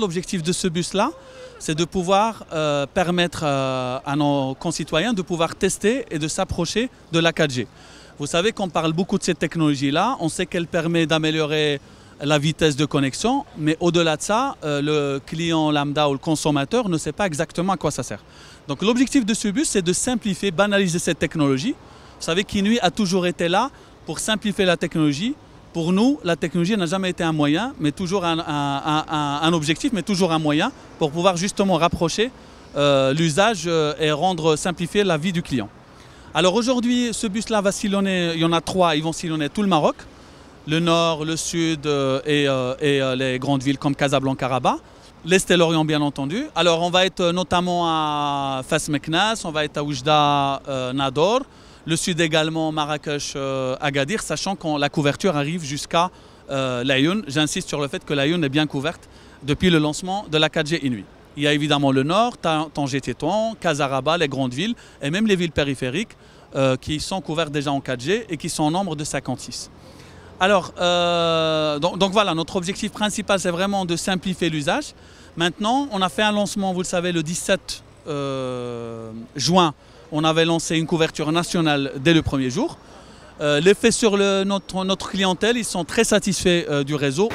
L'objectif de ce bus-là, c'est de pouvoir euh, permettre euh, à nos concitoyens de pouvoir tester et de s'approcher de la 4G. Vous savez qu'on parle beaucoup de cette technologie-là, on sait qu'elle permet d'améliorer la vitesse de connexion, mais au-delà de ça, euh, le client lambda ou le consommateur ne sait pas exactement à quoi ça sert. Donc l'objectif de ce bus, c'est de simplifier, banaliser cette technologie. Vous savez qu'Inui a toujours été là pour simplifier la technologie, pour nous, la technologie n'a jamais été un moyen, mais toujours un, objectif, mais toujours un moyen pour pouvoir justement rapprocher euh, l'usage euh, et rendre simplifier la vie du client. Alors aujourd'hui, ce bus-là va sillonner, il y en a trois, ils vont sillonner tout le Maroc, le nord, le sud euh, et, les grandes villes comme Casablanca, Rabat. L'Est et l'Orient, bien entendu. Alors, on va être notamment à fes on va être à Oujda, Nador, le sud également, Marrakech, euh, Agadir, sachant que la couverture arrive jusqu'à euh, Laayoune. J'insiste sur le fait que Laayoune est bien couverte depuis le lancement de la 4G Inuit. Il y a évidemment le nord, tangier tétouan Casaraba, les grandes villes et même les villes périphériques euh, qui sont couvertes déjà en 4G et qui sont en nombre de 56. Alors, donc, voilà, notre objectif principal, c'est vraiment de simplifier l'usage. Maintenant, on a fait un lancement, vous le savez, le 17 juin on avait lancé une couverture nationale dès le premier jour. Euh, L'effet sur notre, clientèle, ils sont très satisfaits euh, du réseau.